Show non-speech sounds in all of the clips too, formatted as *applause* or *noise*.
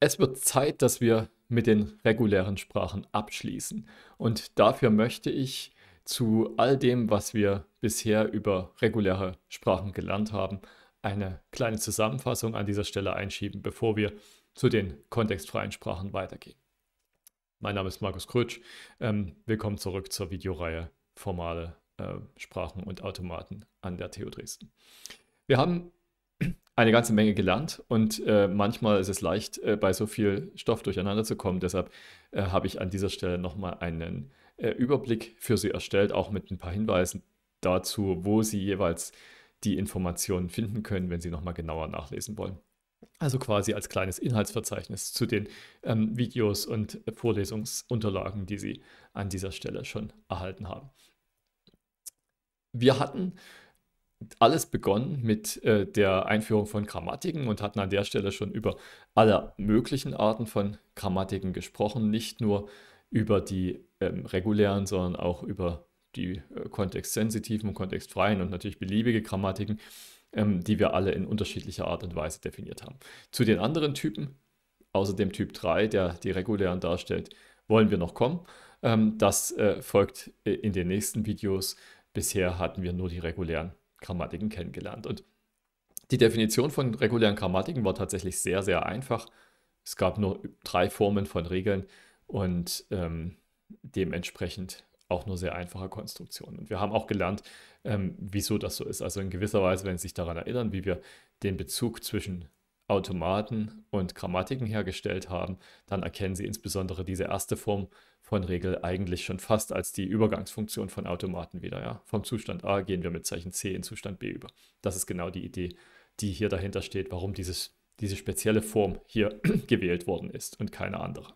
Es wird Zeit, dass wir mit den regulären Sprachen abschließen. Und dafür möchte ich zu all dem, was wir bisher über reguläre Sprachen gelernt haben, eine kleine Zusammenfassung an dieser Stelle einschieben, bevor wir zu den kontextfreien Sprachen weitergehen. Mein Name ist Markus Krötsch. Ähm, willkommen zurück zur Videoreihe Formale äh, Sprachen und Automaten an der TU Dresden. Wir haben eine ganze Menge gelernt und äh, manchmal ist es leicht, äh, bei so viel Stoff durcheinander zu kommen. Deshalb äh, habe ich an dieser Stelle nochmal einen äh, Überblick für Sie erstellt, auch mit ein paar Hinweisen dazu, wo Sie jeweils die Informationen finden können, wenn Sie nochmal genauer nachlesen wollen. Also quasi als kleines Inhaltsverzeichnis zu den ähm, Videos und Vorlesungsunterlagen, die Sie an dieser Stelle schon erhalten haben. Wir hatten alles begonnen mit äh, der Einführung von Grammatiken und hatten an der Stelle schon über alle möglichen Arten von Grammatiken gesprochen, nicht nur über die ähm, regulären, sondern auch über die äh, kontextsensitiven und kontextfreien und natürlich beliebige Grammatiken, ähm, die wir alle in unterschiedlicher Art und Weise definiert haben. Zu den anderen Typen, außer dem Typ 3, der die regulären darstellt, wollen wir noch kommen. Ähm, das äh, folgt äh, in den nächsten Videos. Bisher hatten wir nur die regulären Grammatiken kennengelernt. Und die Definition von regulären Grammatiken war tatsächlich sehr, sehr einfach. Es gab nur drei Formen von Regeln und ähm, dementsprechend auch nur sehr einfache Konstruktionen. Und wir haben auch gelernt, ähm, wieso das so ist. Also in gewisser Weise, wenn Sie sich daran erinnern, wie wir den Bezug zwischen Automaten und Grammatiken hergestellt haben, dann erkennen Sie insbesondere diese erste Form von Regel eigentlich schon fast als die Übergangsfunktion von Automaten wieder. Ja? Vom Zustand A gehen wir mit Zeichen C in Zustand B über. Das ist genau die Idee, die hier dahinter steht, warum dieses, diese spezielle Form hier *clears throat* gewählt worden ist und keine andere.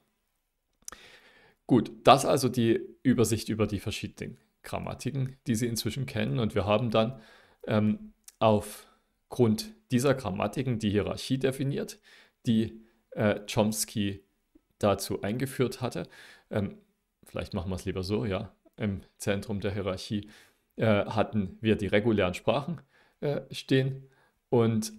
Gut, das also die Übersicht über die verschiedenen Grammatiken, die Sie inzwischen kennen. Und wir haben dann ähm, auf Grund dieser Grammatiken die Hierarchie definiert, die äh, Chomsky dazu eingeführt hatte. Ähm, vielleicht machen wir es lieber so, ja. Im Zentrum der Hierarchie äh, hatten wir die regulären Sprachen äh, stehen und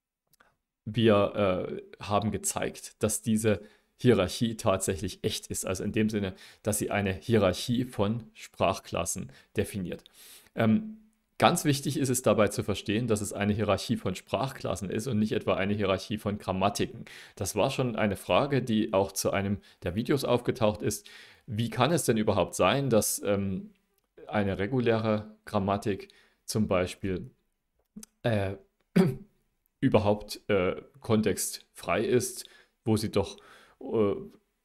*clears throat* wir äh, haben gezeigt, dass diese Hierarchie tatsächlich echt ist. Also in dem Sinne, dass sie eine Hierarchie von Sprachklassen definiert. Ähm, Ganz wichtig ist es dabei zu verstehen, dass es eine Hierarchie von Sprachklassen ist und nicht etwa eine Hierarchie von Grammatiken. Das war schon eine Frage, die auch zu einem der Videos aufgetaucht ist. Wie kann es denn überhaupt sein, dass ähm, eine reguläre Grammatik zum Beispiel äh, *clears throat* überhaupt äh, kontextfrei ist, wo sie doch äh,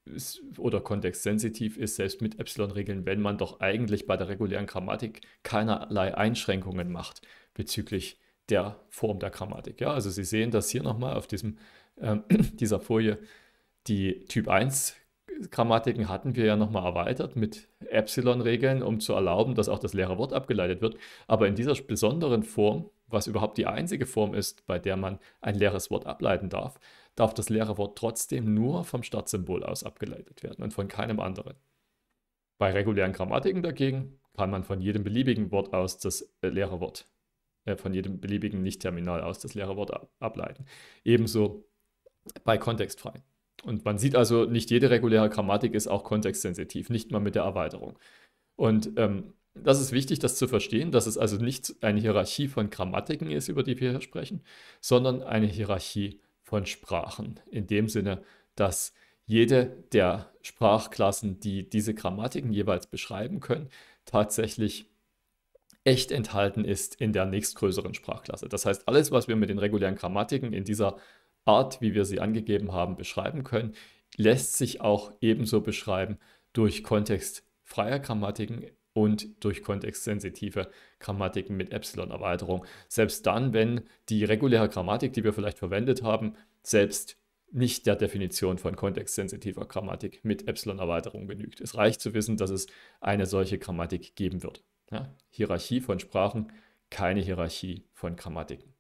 ist oder kontextsensitiv ist, selbst mit Epsilon-Regeln, wenn man doch eigentlich bei der regulären Grammatik keinerlei Einschränkungen macht bezüglich der Form der Grammatik. Ja, also Sie sehen das hier nochmal auf diesem, äh, *clears throat* dieser Folie. Die Typ 1 Grammatiken hatten wir ja nochmal erweitert mit Epsilon-Regeln, um zu erlauben, dass auch das leere Wort abgeleitet wird. Aber in dieser besonderen Form, was überhaupt die einzige Form ist, bei der man ein leeres Wort ableiten darf, darf das leere Wort trotzdem nur vom Startsymbol aus abgeleitet werden und von keinem anderen. Bei regulären Grammatiken dagegen kann man von jedem beliebigen Wort aus das äh, Lehrerwort, äh, von jedem beliebigen Nicht-Terminal aus das leere Wort ableiten. Ebenso bei kontextfrei. Und man sieht also, nicht jede reguläre Grammatik ist auch kontextsensitiv, nicht mal mit der Erweiterung. Und ähm, das ist wichtig, das zu verstehen, dass es also nicht eine Hierarchie von Grammatiken ist, über die wir hier sprechen, sondern eine Hierarchie von von Sprachen. In dem Sinne, dass jede der Sprachklassen, die diese Grammatiken jeweils beschreiben können, tatsächlich echt enthalten ist in der nächstgrößeren Sprachklasse. Das heißt, alles, was wir mit den regulären Grammatiken in dieser Art, wie wir sie angegeben haben, beschreiben können, lässt sich auch ebenso beschreiben durch kontextfreie Grammatiken und durch kontextsensitive Grammatiken mit Epsilon-Erweiterung. Selbst dann, wenn die reguläre Grammatik, die wir vielleicht verwendet haben, selbst nicht der Definition von kontextsensitiver Grammatik mit Epsilon-Erweiterung genügt. Es reicht zu wissen, dass es eine solche Grammatik geben wird. Ja? Hierarchie von Sprachen, keine Hierarchie von Grammatiken.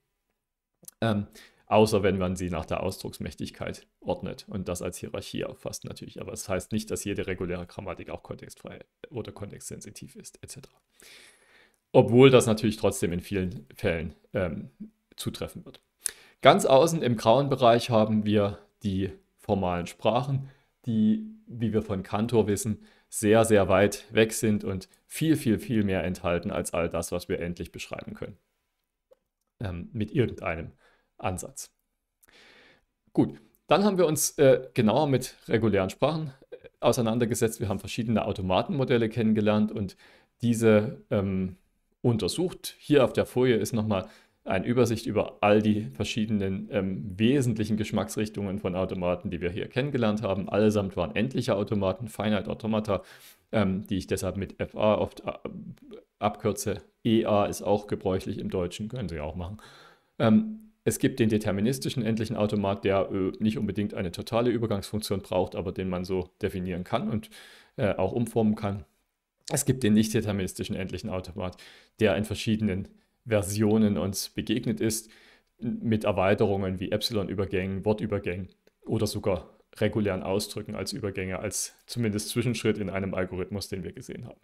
Ähm, außer wenn man sie nach der Ausdrucksmächtigkeit ordnet und das als Hierarchie auffasst natürlich. Aber es das heißt nicht, dass jede reguläre Grammatik auch kontextfrei oder kontextsensitiv ist, etc. Obwohl das natürlich trotzdem in vielen Fällen ähm, zutreffen wird. Ganz außen im grauen Bereich haben wir die formalen Sprachen, die, wie wir von Kantor wissen, sehr, sehr weit weg sind und viel, viel, viel mehr enthalten als all das, was wir endlich beschreiben können. Ähm, mit irgendeinem Ansatz. Gut, dann haben wir uns äh, genauer mit regulären Sprachen äh, auseinandergesetzt. Wir haben verschiedene Automatenmodelle kennengelernt und diese ähm, untersucht. Hier auf der Folie ist nochmal eine Übersicht über all die verschiedenen ähm, wesentlichen Geschmacksrichtungen von Automaten, die wir hier kennengelernt haben. Allesamt waren endliche Automaten, Finite Automata, ähm, die ich deshalb mit FA oft äh, abkürze. EA ist auch gebräuchlich im Deutschen, können Sie auch machen. Ähm, es gibt den deterministischen endlichen Automat, der äh, nicht unbedingt eine totale Übergangsfunktion braucht, aber den man so definieren kann und äh, auch umformen kann. Es gibt den nicht deterministischen endlichen Automat, der in verschiedenen Versionen uns begegnet ist, mit Erweiterungen wie Epsilon-Übergängen, Wortübergängen oder sogar regulären Ausdrücken als Übergänge, als zumindest Zwischenschritt in einem Algorithmus, den wir gesehen haben.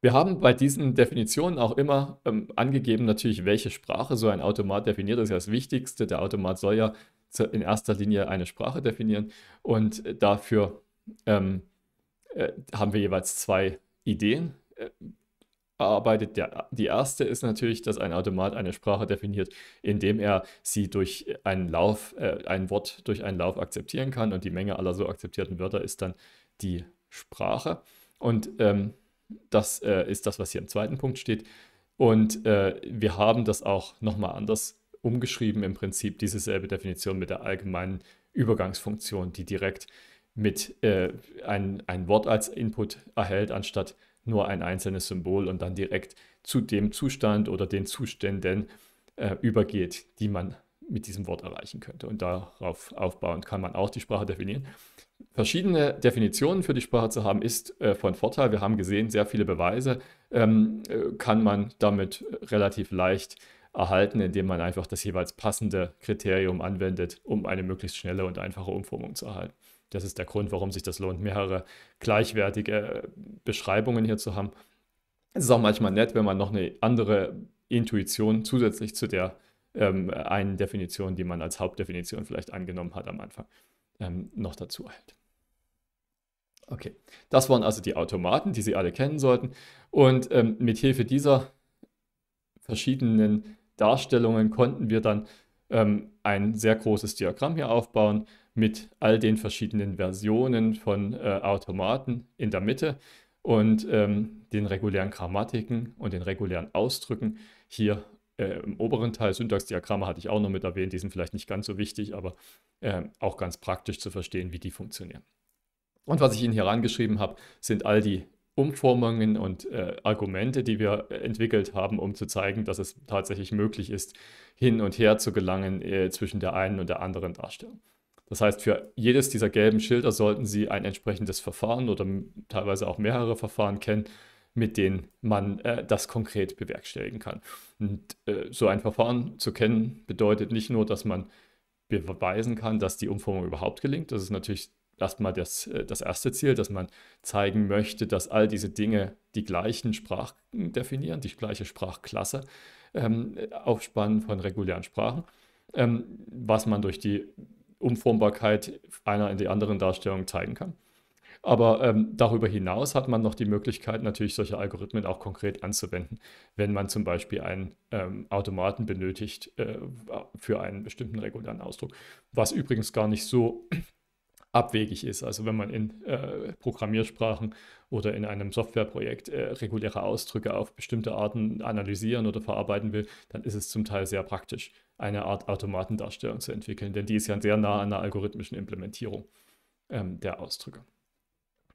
Wir haben bei diesen Definitionen auch immer ähm, angegeben, natürlich, welche Sprache so ein Automat definiert. Das ist ja das Wichtigste. Der Automat soll ja in erster Linie eine Sprache definieren. Und äh, dafür ähm, äh, haben wir jeweils zwei Ideen äh, erarbeitet. Der, die erste ist natürlich, dass ein Automat eine Sprache definiert, indem er sie durch einen Lauf, äh, ein Wort durch einen Lauf akzeptieren kann. Und die Menge aller so akzeptierten Wörter ist dann die Sprache. Und ähm, das äh, ist das, was hier im zweiten Punkt steht. Und äh, wir haben das auch nochmal anders umgeschrieben, im Prinzip diese selbe Definition mit der allgemeinen Übergangsfunktion, die direkt mit äh, ein, ein Wort als Input erhält, anstatt nur ein einzelnes Symbol und dann direkt zu dem Zustand oder den Zuständen äh, übergeht, die man mit diesem Wort erreichen könnte. Und darauf aufbauend kann man auch die Sprache definieren verschiedene Definitionen für die Sprache zu haben, ist äh, von Vorteil. Wir haben gesehen, sehr viele Beweise ähm, äh, kann man damit relativ leicht erhalten, indem man einfach das jeweils passende Kriterium anwendet, um eine möglichst schnelle und einfache Umformung zu erhalten. Das ist der Grund, warum sich das lohnt, mehrere gleichwertige äh, Beschreibungen hier zu haben. Es ist auch manchmal nett, wenn man noch eine andere Intuition zusätzlich zu der ähm, einen Definition, die man als Hauptdefinition vielleicht angenommen hat am Anfang ähm, noch dazu erhält. Okay, das waren also die Automaten, die Sie alle kennen sollten. Und ähm, mit Hilfe dieser verschiedenen Darstellungen konnten wir dann ähm, ein sehr großes Diagramm hier aufbauen mit all den verschiedenen Versionen von äh, Automaten in der Mitte und ähm, den regulären Grammatiken und den regulären Ausdrücken hier äh, im oberen Teil Syntaxdiagramme hatte ich auch noch mit erwähnt, die sind vielleicht nicht ganz so wichtig, aber äh, auch ganz praktisch zu verstehen, wie die funktionieren. Und was ich Ihnen hier herangeschrieben habe, sind all die Umformungen und äh, Argumente, die wir entwickelt haben, um zu zeigen, dass es tatsächlich möglich ist, hin und her zu gelangen äh, zwischen der einen und der anderen Darstellung. Das heißt, für jedes dieser gelben Schilder sollten Sie ein entsprechendes Verfahren oder teilweise auch mehrere Verfahren kennen, mit denen man äh, das konkret bewerkstelligen kann. Und äh, so ein Verfahren zu kennen bedeutet nicht nur, dass man beweisen kann, dass die Umformung überhaupt gelingt. Das ist natürlich erstmal das, äh, das erste Ziel, dass man zeigen möchte, dass all diese Dinge die gleichen Sprachen definieren, die gleiche Sprachklasse ähm, aufspannen von regulären Sprachen. Ähm, was man durch die Umformbarkeit einer in die anderen Darstellung zeigen kann. Aber ähm, darüber hinaus hat man noch die Möglichkeit, natürlich solche Algorithmen auch konkret anzuwenden, wenn man zum Beispiel einen ähm, Automaten benötigt äh, für einen bestimmten regulären Ausdruck. Was übrigens gar nicht so abwegig ist. Also wenn man in äh, Programmiersprachen oder in einem Softwareprojekt äh, reguläre Ausdrücke auf bestimmte Arten analysieren oder verarbeiten will, dann ist es zum Teil sehr praktisch, eine Art Automatendarstellung zu entwickeln, denn die ist ja sehr nah an der algorithmischen Implementierung ähm, der Ausdrücke.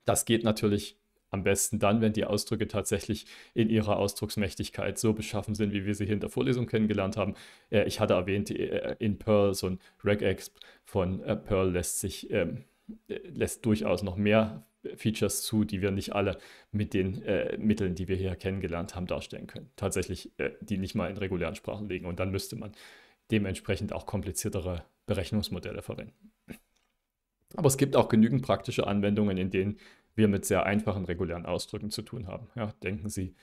Das geht natürlich am besten dann, wenn die Ausdrücke tatsächlich in ihrer Ausdrucksmächtigkeit so beschaffen sind, wie wir sie hier in der Vorlesung kennengelernt haben. Äh, ich hatte erwähnt, äh, in Perl, so ein Regex von äh, Perl lässt sich, ähm, äh, lässt durchaus noch mehr Features zu, die wir nicht alle mit den äh, Mitteln, die wir hier kennengelernt haben, darstellen können. Tatsächlich, äh, die nicht mal in regulären Sprachen liegen. Und dann müsste man dementsprechend auch kompliziertere Berechnungsmodelle verwenden. Aber es gibt auch genügend praktische Anwendungen, in denen wir mit sehr einfachen regulären Ausdrücken zu tun haben. Ja, denken Sie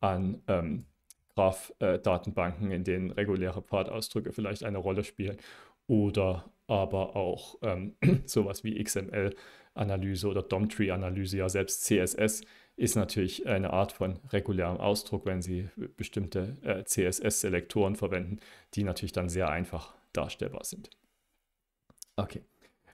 an ähm, Graph-Datenbanken, äh, in denen reguläre Pfadausdrücke vielleicht eine Rolle spielen oder aber auch ähm, *clears throat* sowas wie XML-Analyse oder DOM-Tree-Analyse, ja selbst CSS ist natürlich eine Art von regulärem Ausdruck, wenn Sie bestimmte äh, CSS-Selektoren verwenden, die natürlich dann sehr einfach darstellbar sind. Okay.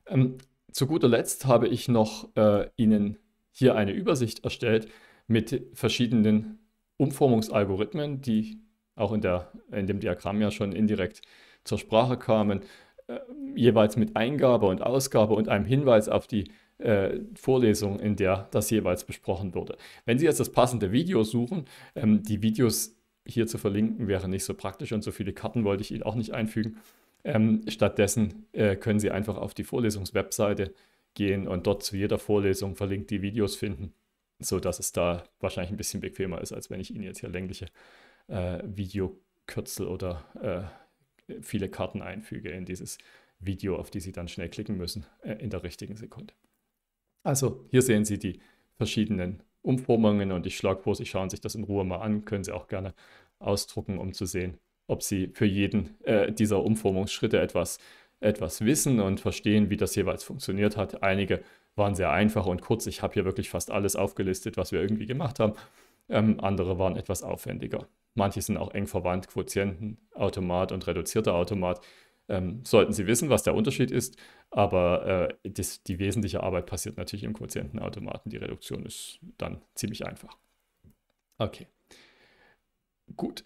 Ähm, zu guter Letzt habe ich noch äh, Ihnen hier eine Übersicht erstellt mit verschiedenen Umformungsalgorithmen, die auch in, der, in dem Diagramm ja schon indirekt zur Sprache kamen, äh, jeweils mit Eingabe und Ausgabe und einem Hinweis auf die äh, Vorlesung, in der das jeweils besprochen wurde. Wenn Sie jetzt das passende Video suchen, ähm, die Videos hier zu verlinken wäre nicht so praktisch und so viele Karten wollte ich Ihnen auch nicht einfügen. Ähm, stattdessen äh, können Sie einfach auf die Vorlesungswebseite gehen und dort zu jeder Vorlesung verlinkt die Videos finden, sodass es da wahrscheinlich ein bisschen bequemer ist, als wenn ich Ihnen jetzt hier längliche äh, Videokürzel oder äh, viele Karten einfüge in dieses Video, auf die Sie dann schnell klicken müssen äh, in der richtigen Sekunde. Also hier sehen Sie die verschiedenen Umformungen und ich schlage vor, Sie schauen sich das in Ruhe mal an, können Sie auch gerne ausdrucken, um zu sehen, ob sie für jeden äh, dieser Umformungsschritte etwas, etwas wissen und verstehen, wie das jeweils funktioniert hat. Einige waren sehr einfach und kurz. Ich habe hier wirklich fast alles aufgelistet, was wir irgendwie gemacht haben. Ähm, andere waren etwas aufwendiger. Manche sind auch eng verwandt, Quotientenautomat und reduzierter Automat. Ähm, sollten Sie wissen, was der Unterschied ist, aber äh, das, die wesentliche Arbeit passiert natürlich im Quotientenautomaten. Die Reduktion ist dann ziemlich einfach. Okay. Gut,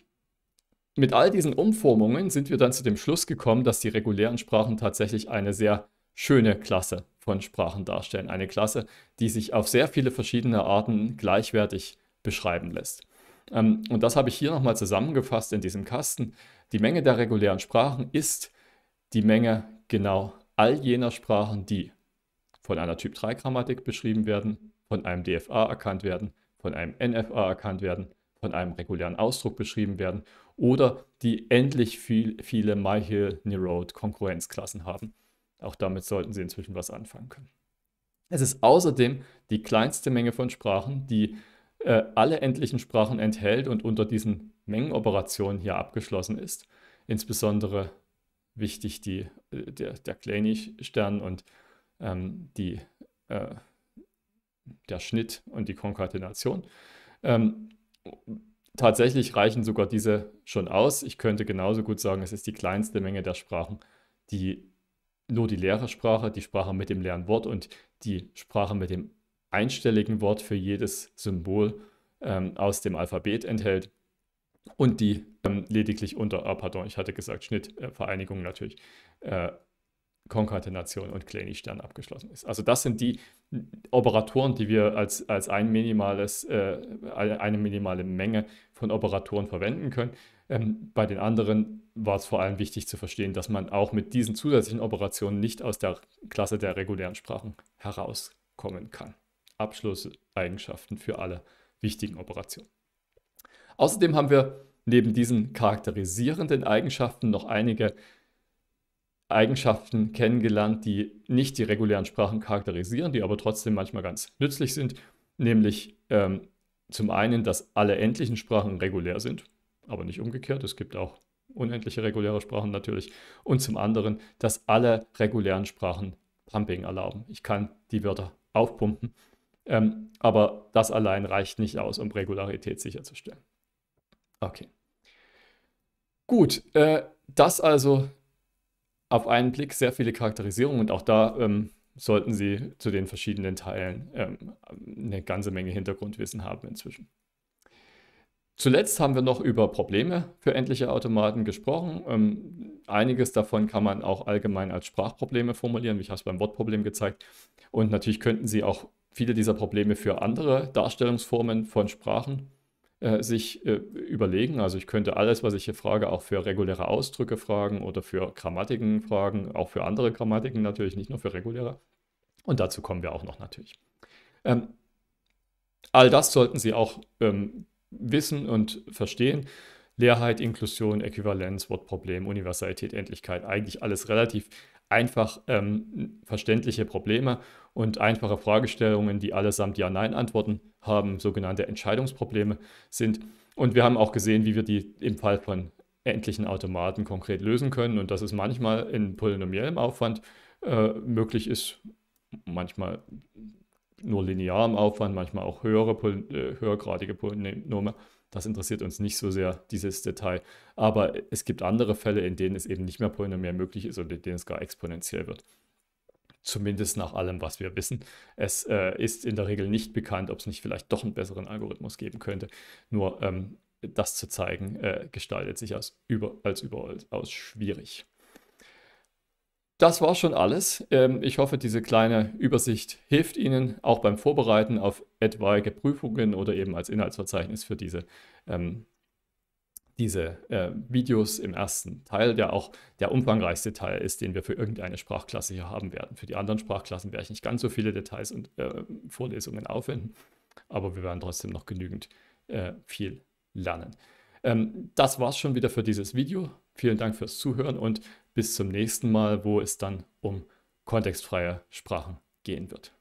mit all diesen Umformungen sind wir dann zu dem Schluss gekommen, dass die regulären Sprachen tatsächlich eine sehr schöne Klasse von Sprachen darstellen. Eine Klasse, die sich auf sehr viele verschiedene Arten gleichwertig beschreiben lässt. Ähm, und das habe ich hier nochmal zusammengefasst in diesem Kasten. Die Menge der regulären Sprachen ist die Menge genau all jener Sprachen, die von einer Typ 3 Grammatik beschrieben werden, von einem DFA erkannt werden, von einem NFA erkannt werden, von einem regulären Ausdruck beschrieben werden oder die endlich viel, viele MyHill-Neurode-Konkurrenzklassen haben. Auch damit sollten Sie inzwischen was anfangen können. Es ist außerdem die kleinste Menge von Sprachen, die äh, alle endlichen Sprachen enthält und unter diesen Mengenoperationen hier abgeschlossen ist. Insbesondere wichtig die, äh, der, der Kleini-Stern und ähm, die, äh, der Schnitt und die Konkatenation. Ähm, tatsächlich reichen sogar diese schon aus. Ich könnte genauso gut sagen, es ist die kleinste Menge der Sprachen, die nur die leere Sprache, die Sprache mit dem leeren Wort und die Sprache mit dem einstelligen Wort für jedes Symbol ähm, aus dem Alphabet enthält und die ähm, lediglich unter, ah, pardon, ich hatte gesagt Schnittvereinigung äh, natürlich, äh, Konkatenation und klinisch abgeschlossen ist. Also das sind die Operatoren, die wir als, als ein minimales, äh, eine minimale Menge von Operatoren verwenden können. Ähm, bei den anderen war es vor allem wichtig zu verstehen, dass man auch mit diesen zusätzlichen Operationen nicht aus der Klasse der regulären Sprachen herauskommen kann. Abschlusseigenschaften für alle wichtigen Operationen. Außerdem haben wir neben diesen charakterisierenden Eigenschaften noch einige Eigenschaften kennengelernt, die nicht die regulären Sprachen charakterisieren, die aber trotzdem manchmal ganz nützlich sind, nämlich ähm, zum einen, dass alle endlichen Sprachen regulär sind, aber nicht umgekehrt. Es gibt auch unendliche reguläre Sprachen natürlich. Und zum anderen, dass alle regulären Sprachen Pumping erlauben. Ich kann die Wörter aufpumpen. Ähm, aber das allein reicht nicht aus, um Regularität sicherzustellen. Okay. Gut, äh, das also auf einen Blick sehr viele Charakterisierungen und auch da ähm, sollten Sie zu den verschiedenen Teilen ähm, eine ganze Menge Hintergrundwissen haben inzwischen. Zuletzt haben wir noch über Probleme für endliche Automaten gesprochen. Ähm, einiges davon kann man auch allgemein als Sprachprobleme formulieren. wie Ich habe es beim Wortproblem gezeigt. Und natürlich könnten Sie auch viele dieser Probleme für andere Darstellungsformen von Sprachen äh, sich äh, überlegen. Also ich könnte alles, was ich hier frage, auch für reguläre Ausdrücke fragen oder für Grammatiken fragen, auch für andere Grammatiken natürlich, nicht nur für reguläre. Und dazu kommen wir auch noch natürlich. Ähm, all das sollten Sie auch ähm, wissen und verstehen. Leerheit, Inklusion, Äquivalenz, Wortproblem, Universalität, Endlichkeit, eigentlich alles relativ einfach ähm, verständliche Probleme und einfache Fragestellungen, die allesamt Ja-Nein-Antworten haben, sogenannte Entscheidungsprobleme sind. Und wir haben auch gesehen, wie wir die im Fall von endlichen Automaten konkret lösen können und dass es manchmal in polynomiellem Aufwand äh, möglich ist, manchmal nur linearem Aufwand, manchmal auch höhere, äh, höhergradige Polynome das interessiert uns nicht so sehr, dieses Detail. Aber es gibt andere Fälle, in denen es eben nicht mehr polynomial möglich ist und in denen es gar exponentiell wird. Zumindest nach allem, was wir wissen. Es äh, ist in der Regel nicht bekannt, ob es nicht vielleicht doch einen besseren Algorithmus geben könnte. Nur ähm, das zu zeigen, äh, gestaltet sich als, über, als überaus schwierig. Das war schon alles. Ähm, ich hoffe, diese kleine Übersicht hilft Ihnen auch beim Vorbereiten auf etwaige Prüfungen oder eben als Inhaltsverzeichnis für diese, ähm, diese äh, Videos im ersten Teil, der auch der umfangreichste Teil ist, den wir für irgendeine Sprachklasse hier haben werden. Für die anderen Sprachklassen werde ich nicht ganz so viele Details und äh, Vorlesungen aufwenden, aber wir werden trotzdem noch genügend äh, viel lernen. Ähm, das war es schon wieder für dieses Video. Vielen Dank fürs Zuhören und bis zum nächsten Mal, wo es dann um kontextfreie Sprachen gehen wird.